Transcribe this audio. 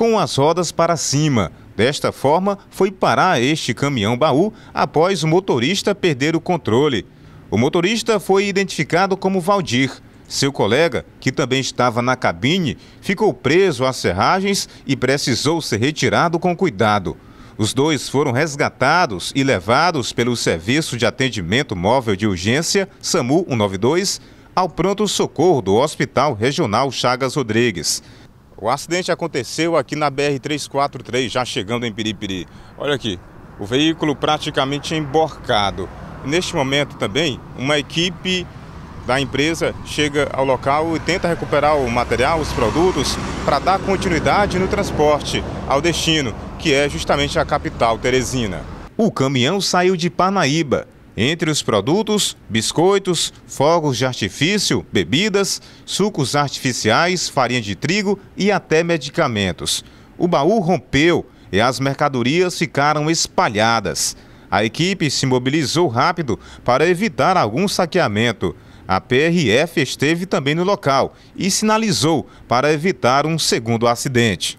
com as rodas para cima. Desta forma, foi parar este caminhão baú após o motorista perder o controle. O motorista foi identificado como Valdir. Seu colega, que também estava na cabine, ficou preso às serragens e precisou ser retirado com cuidado. Os dois foram resgatados e levados pelo Serviço de Atendimento Móvel de Urgência, SAMU 192, ao pronto-socorro do Hospital Regional Chagas Rodrigues. O acidente aconteceu aqui na BR-343, já chegando em Piripiri. Olha aqui, o veículo praticamente emborcado. Neste momento também, uma equipe da empresa chega ao local e tenta recuperar o material, os produtos, para dar continuidade no transporte ao destino, que é justamente a capital teresina. O caminhão saiu de Parnaíba entre os produtos, biscoitos, fogos de artifício, bebidas, sucos artificiais, farinha de trigo e até medicamentos. O baú rompeu e as mercadorias ficaram espalhadas. A equipe se mobilizou rápido para evitar algum saqueamento. A PRF esteve também no local e sinalizou para evitar um segundo acidente.